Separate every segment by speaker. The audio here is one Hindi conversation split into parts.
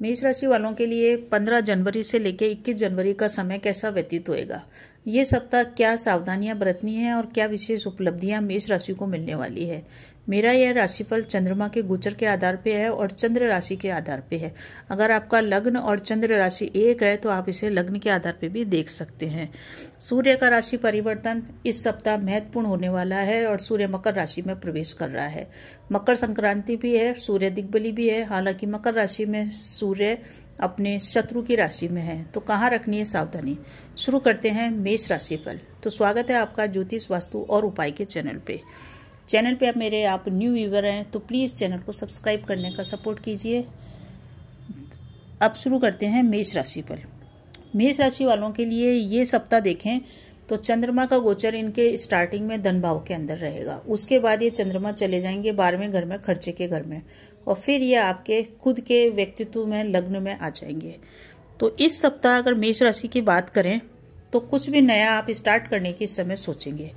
Speaker 1: मेष राशि वालों के लिए 15 जनवरी से लेकर 21 जनवरी का समय कैसा व्यतीत होएगा ये सप्ताह क्या सावधानियां बरतनी है और क्या विशेष उपलब्धियां मेष राशि को मिलने वाली है मेरा यह राशिफल चंद्रमा के गोचर के आधार पे है और चंद्र राशि के आधार पे है अगर आपका लग्न और चंद्र राशि एक है तो आप इसे लग्न के आधार पे भी देख सकते हैं सूर्य का राशि परिवर्तन इस सप्ताह महत्वपूर्ण होने वाला है और सूर्य मकर राशि में प्रवेश कर रहा है मकर संक्रांति भी है सूर्य दिग्बली भी है हालांकि मकर राशि में सूर्य अपने शत्रु की राशि में है तो कहाँ रखनी है सावधानी शुरू करते हैं मेष राशि फल तो स्वागत है आपका ज्योतिष वास्तु और उपाय के चैनल पे चैनल पे आप मेरे आप न्यू व्यूवर हैं तो प्लीज़ चैनल को सब्सक्राइब करने का सपोर्ट कीजिए अब शुरू करते हैं मेष राशि फल मेष राशि वालों के लिए ये सप्ताह देखें तो चंद्रमा का गोचर इनके स्टार्टिंग में धन भाव के अंदर रहेगा उसके बाद ये चंद्रमा चले जाएंगे बारहवें घर में खर्चे के घर में और फिर ये आपके खुद के व्यक्तित्व में लग्न में आ जाएंगे तो इस सप्ताह अगर मेष राशि की बात करें तो कुछ भी नया आप स्टार्ट करने के समय सोचेंगे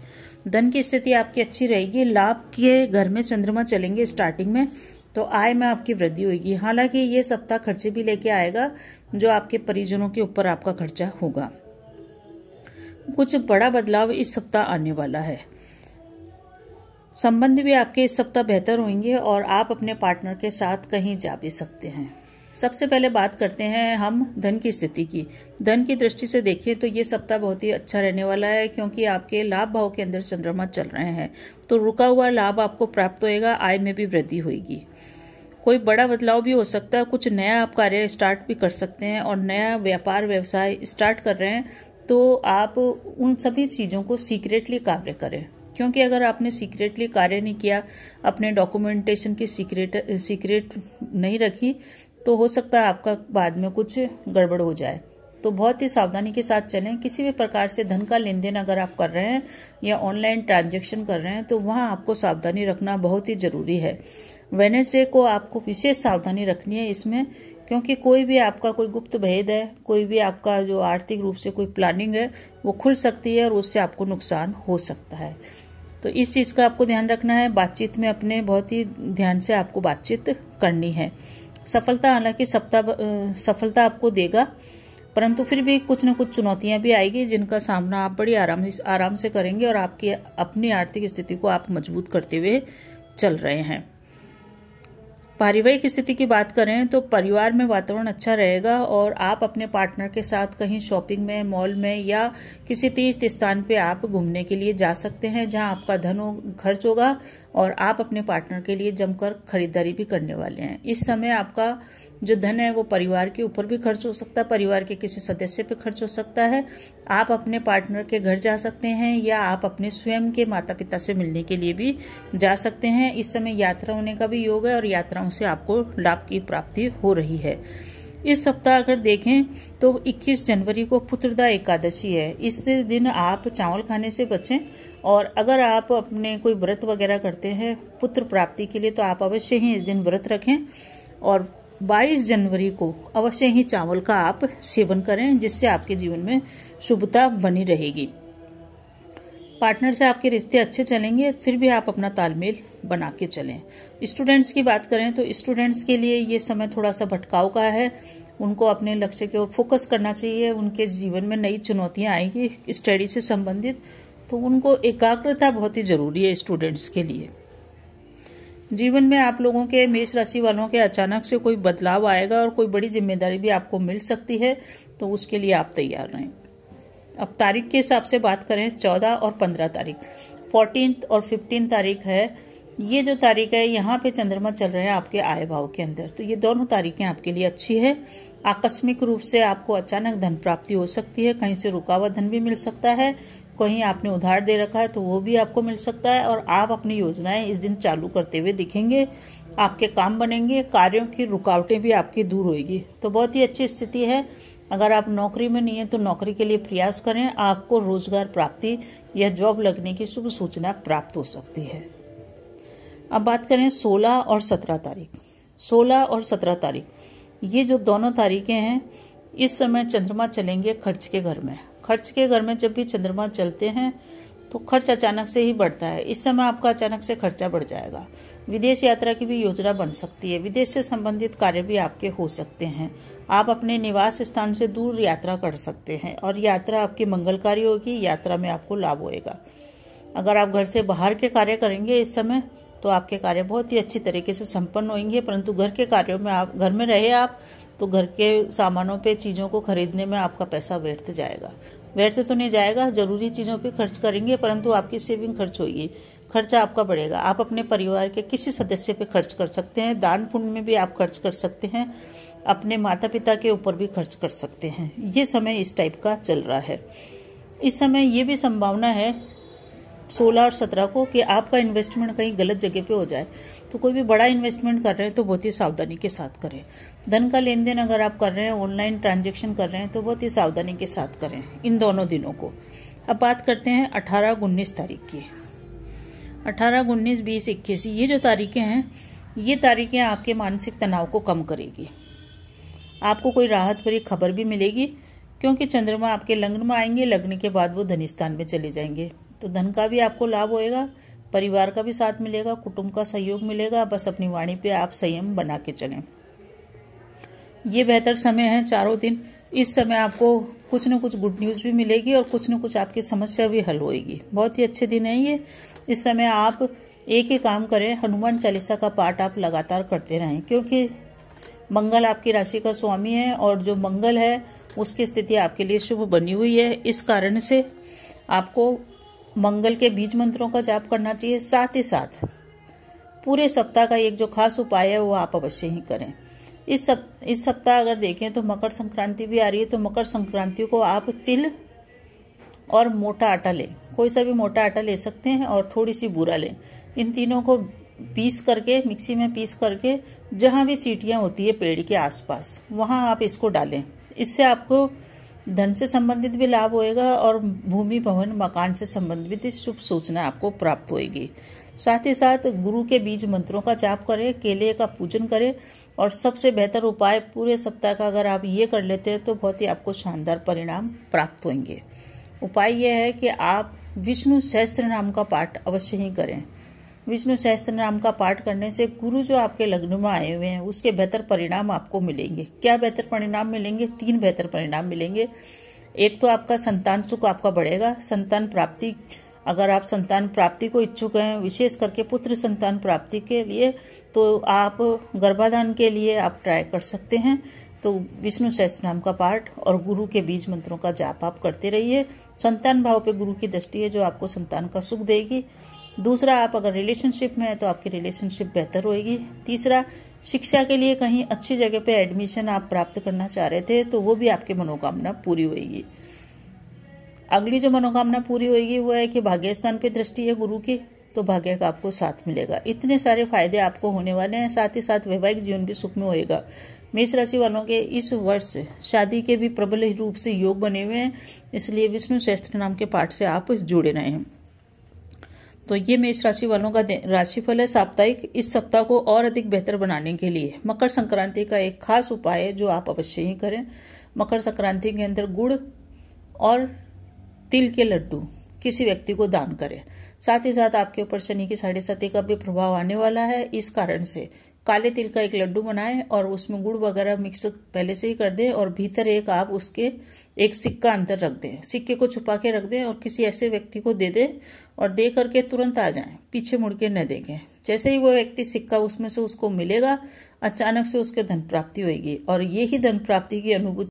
Speaker 1: धन की स्थिति आपकी अच्छी रहेगी लाभ के घर में चंद्रमा चलेंगे स्टार्टिंग में तो आय में आपकी वृद्धि होगी हालांकि ये सप्ताह खर्चे भी लेके आएगा जो आपके परिजनों के ऊपर आपका खर्चा होगा कुछ बड़ा बदलाव इस सप्ताह आने वाला है संबंध भी आपके इस सप्ताह बेहतर होंगे और आप अपने पार्टनर के साथ कहीं जा भी सकते हैं सबसे पहले बात करते हैं हम धन की स्थिति की धन की दृष्टि से देखें तो ये सप्ताह बहुत ही अच्छा रहने वाला है क्योंकि आपके लाभ भाव के अंदर चंद्रमा चल रहे हैं तो रुका हुआ लाभ आपको प्राप्त होएगा आय में भी वृद्धि होगी कोई बड़ा बदलाव भी हो सकता है कुछ नया आप कार्य स्टार्ट भी कर सकते हैं और नया व्यापार व्यवसाय स्टार्ट कर रहे हैं तो आप उन सभी चीज़ों को सीक्रेटली कार्य करें क्योंकि अगर आपने सीक्रेटली कार्य नहीं किया अपने डॉक्यूमेंटेशन की सीक्रेट सीक्रेट नहीं रखी तो हो सकता है आपका बाद में कुछ गड़बड़ हो जाए तो बहुत ही सावधानी के साथ चलें किसी भी प्रकार से धन का लेन देन अगर आप कर रहे हैं या ऑनलाइन ट्रांजेक्शन कर रहे हैं तो वहाँ आपको सावधानी रखना बहुत ही ज़रूरी है वेनेसडे को आपको विशेष सावधानी रखनी है इसमें क्योंकि कोई भी आपका कोई गुप्त भेद है कोई भी आपका जो आर्थिक रूप से कोई प्लानिंग है वो खुल सकती है और उससे आपको नुकसान हो सकता है तो इस चीज़ का आपको ध्यान रखना है बातचीत में अपने बहुत ही ध्यान से आपको बातचीत करनी है सफलता हालांकि सप्ताह सफलता आपको देगा परंतु फिर भी कुछ न कुछ चुनौतियां भी आएगी जिनका सामना आप बड़ी आराम आराम से करेंगे और आपकी अपनी आर्थिक स्थिति को आप मजबूत करते हुए चल रहे हैं पारिवारिक स्थिति की बात करें तो परिवार में वातावरण अच्छा रहेगा और आप अपने पार्टनर के साथ कहीं शॉपिंग में मॉल में या किसी तीर्थ स्थान पे आप घूमने के लिए जा सकते हैं जहां आपका धन खर्च होगा और आप अपने पार्टनर के लिए जमकर खरीदारी भी करने वाले हैं इस समय आपका जो धन है वो परिवार के ऊपर भी खर्च हो सकता है परिवार के किसी सदस्य पे खर्च हो सकता है आप अपने पार्टनर के घर जा सकते हैं या आप अपने स्वयं के माता पिता से मिलने के लिए भी जा सकते हैं इस समय यात्रा होने का भी योग है और यात्राओं से आपको लाभ की प्राप्ति हो रही है इस सप्ताह अगर देखें तो 21 जनवरी को पुत्रदा एकादशी है इस दिन आप चावल खाने से बचें और अगर आप अपने कोई व्रत वगैरह करते हैं पुत्र प्राप्ति के लिए तो आप अवश्य ही इस दिन व्रत रखें और 22 जनवरी को अवश्य ही चावल का आप सेवन करें जिससे आपके जीवन में शुभता बनी रहेगी पार्टनर से आपके रिश्ते अच्छे चलेंगे फिर भी आप अपना तालमेल बना के चलें स्टूडेंट्स की बात करें तो स्टूडेंट्स के लिए ये समय थोड़ा सा भटकाव का है उनको अपने लक्ष्य के ओर फोकस करना चाहिए उनके जीवन में नई चुनौतियाँ आएंगी स्टडी से संबंधित तो उनको एकाग्रता बहुत ही ज़रूरी है स्टूडेंट्स के लिए जीवन में आप लोगों के मेष राशि वालों के अचानक से कोई बदलाव आएगा और कोई बड़ी जिम्मेदारी भी आपको मिल सकती है तो उसके लिए आप तैयार रहें अब तारीख के हिसाब से बात करें चौदह और पंद्रह तारीख फोर्टीन और फिफ्टीन तारीख है ये जो तारीख है यहाँ पे चंद्रमा चल रहे हैं आपके आय भाव के अंदर तो ये दोनों तारीखें आपके लिए अच्छी है आकस्मिक रूप से आपको अचानक धन प्राप्ति हो सकती है कहीं से रुका हुआ धन भी मिल सकता है कहीं आपने उधार दे रखा है तो वो भी आपको मिल सकता है और आप अपनी योजनाएं इस दिन चालू करते हुए दिखेंगे आपके काम बनेंगे कार्यों की रुकावटें भी आपकी दूर होगी तो बहुत ही अच्छी स्थिति है अगर आप नौकरी में नहीं हैं तो नौकरी के लिए प्रयास करें आपको रोजगार प्राप्ति या जॉब लगने की शुभ सूचना प्राप्त हो सकती है अब बात करें 16 और 17 तारीख 16 और 17 तारीख ये जो दोनों तारीखें हैं इस समय चंद्रमा चलेंगे खर्च के घर में खर्च के घर में जब भी चंद्रमा चलते हैं तो खर्च अचानक से ही बढ़ता है इस समय आपका अचानक से खर्चा बढ़ जाएगा विदेश यात्रा की भी योजना बन सकती है विदेश से संबंधित कार्य भी आपके हो सकते हैं आप अपने निवास स्थान से दूर यात्रा कर सकते हैं और यात्रा आपकी मंगलकारी होगी यात्रा में आपको लाभ होएगा अगर आप घर से बाहर के कार्य करेंगे इस समय तो आपके कार्य बहुत ही अच्छी तरीके से संपन्न होंगे परंतु घर के कार्यों में आप घर में रहे आप तो घर के सामानों पे चीज़ों को खरीदने में आपका पैसा व्यर्थ जाएगा व्यर्थ तो नहीं जाएगा ज़रूरी चीज़ों पे खर्च करेंगे परंतु आपकी सेविंग खर्च होगी खर्चा आपका बढ़ेगा आप अपने परिवार के किसी सदस्य पे खर्च कर सकते हैं दान पुण्य में भी आप खर्च कर सकते हैं अपने माता पिता के ऊपर भी खर्च कर सकते हैं ये समय इस टाइप का चल रहा है इस समय ये भी संभावना है सोलह और सत्रह को कि आपका इन्वेस्टमेंट कहीं गलत जगह पे हो जाए तो कोई भी बड़ा इन्वेस्टमेंट कर रहे हैं तो बहुत ही सावधानी के साथ करें धन का लेन देन अगर आप कर रहे हैं ऑनलाइन ट्रांजेक्शन कर रहे हैं तो बहुत ही सावधानी के साथ करें इन दोनों दिनों को अब बात करते हैं अठारह उन्नीस तारीख की अठारह उन्नीस बीस इक्कीस ये जो तारीखें हैं ये तारीखें आपके मानसिक तनाव को कम करेगी आपको कोई राहत भरी खबर भी मिलेगी क्योंकि चंद्रमा आपके लग्न में आएंगे लग्न के बाद वो धनिस्थान में चले जाएंगे तो धन का भी आपको लाभ होएगा परिवार का भी साथ मिलेगा कुटुंब का सहयोग मिलेगा बस अपनी वाणी पे आप संयम बना के चले ये बेहतर समय है चारों दिन इस समय आपको कुछ न कुछ गुड न्यूज़ भी मिलेगी और कुछ न कुछ आपकी समस्या भी हल होगी बहुत ही अच्छे दिन है ये इस समय आप एक ही काम करें हनुमान चालीसा का पाठ आप लगातार करते रहें क्योंकि मंगल आपकी राशि का स्वामी है और जो मंगल है उसकी स्थिति आपके लिए शुभ बनी हुई है इस कारण से आपको मंगल के बीज मंत्रों का जाप करना चाहिए साथ ही साथ पूरे सप्ताह का एक जो खास उपाय है वो आप अवश्य ही करें इस सप इस सप्ताह अगर देखें तो मकर संक्रांति भी आ रही है तो मकर संक्रांति को आप तिल और मोटा आटा लें कोई सा भी मोटा आटा ले सकते हैं और थोड़ी सी बूरा लें इन तीनों को पीस करके मिक्सी में पीस करके जहाँ भी चीटियाँ होती है पेड़ के आसपास वहाँ आप इसको डालें इससे आपको धन से संबंधित भी लाभ होएगा और भूमि भवन मकान से संबंधित शुभ सूचना आपको प्राप्त होगी साथ ही साथ गुरु के बीज मंत्रों का जाप करें केले का पूजन करें और सबसे बेहतर उपाय पूरे सप्ताह का अगर आप ये कर लेते हैं तो बहुत ही आपको शानदार परिणाम प्राप्त होंगे उपाय यह है कि आप विष्णु सहस्त्र नाम का पाठ अवश्य ही करें विष्णु सहस्त्र नाम का पाठ करने से गुरु जो आपके लग्न में आए हुए हैं उसके बेहतर परिणाम आपको मिलेंगे क्या बेहतर परिणाम मिलेंगे तीन बेहतर परिणाम मिलेंगे एक तो आपका संतान सुख आपका बढ़ेगा संतान प्राप्ति अगर आप संतान प्राप्ति को इच्छुक हैं विशेष करके पुत्र संतान प्राप्ति के लिए तो आप गर्भाधान के लिए आप ट्राई कर सकते हैं तो विष्णु सहस्त्र नाम का पाठ और गुरु के बीज मंत्रों का जाप आप करते रहिए संतान भाव पे गुरु की दृष्टि है जो आपको संतान का सुख देगी दूसरा आप अगर रिलेशनशिप में है तो आपकी रिलेशनशिप बेहतर होगी तीसरा शिक्षा के लिए कहीं अच्छी जगह पे एडमिशन आप प्राप्त करना चाह रहे थे तो वो भी आपकी मनोकामना पूरी होगी अगली जो मनोकामना पूरी होगी वो है कि भाग्य स्थान पर दृष्टि है गुरु की तो भाग्य का आपको साथ मिलेगा इतने सारे फायदे आपको होने वाले हैं साथ ही साथ वैवाहिक जीवन भी सुख में होएगा मेष राशि वालों के इस वर्ष शादी के भी प्रबल रूप से योग बने हुए हैं इसलिए विष्णु शास्त्र नाम के पाठ से आप जुड़े रहे हैं तो ये मेष राशि वालों का राशिफल है साप्ताहिक इस सप्ताह को और अधिक बेहतर बनाने के लिए मकर संक्रांति का एक खास उपाय है जो आप अवश्य ही करें मकर संक्रांति के अंदर गुड़ और तिल के लड्डू किसी व्यक्ति को दान करें साथ ही साथ आपके ऊपर शनि की साढ़े सती का भी प्रभाव आने वाला है इस कारण से काले तिल का एक लड्डू बनाएं और उसमें गुड़ वगैरह मिक्स पहले से ही कर दें और भीतर एक आप उसके एक सिक्का अंदर रख दें सिक्के को छुपा के रख दें और किसी ऐसे व्यक्ति को दे दें और दे करके तुरंत आ जाएं पीछे मुड़ के न देखें जैसे ही वो व्यक्ति सिक्का उसमें से उसको मिलेगा अचानक से उसके धन प्राप्ति होगी और ये ही धन प्राप्ति की अनुभूति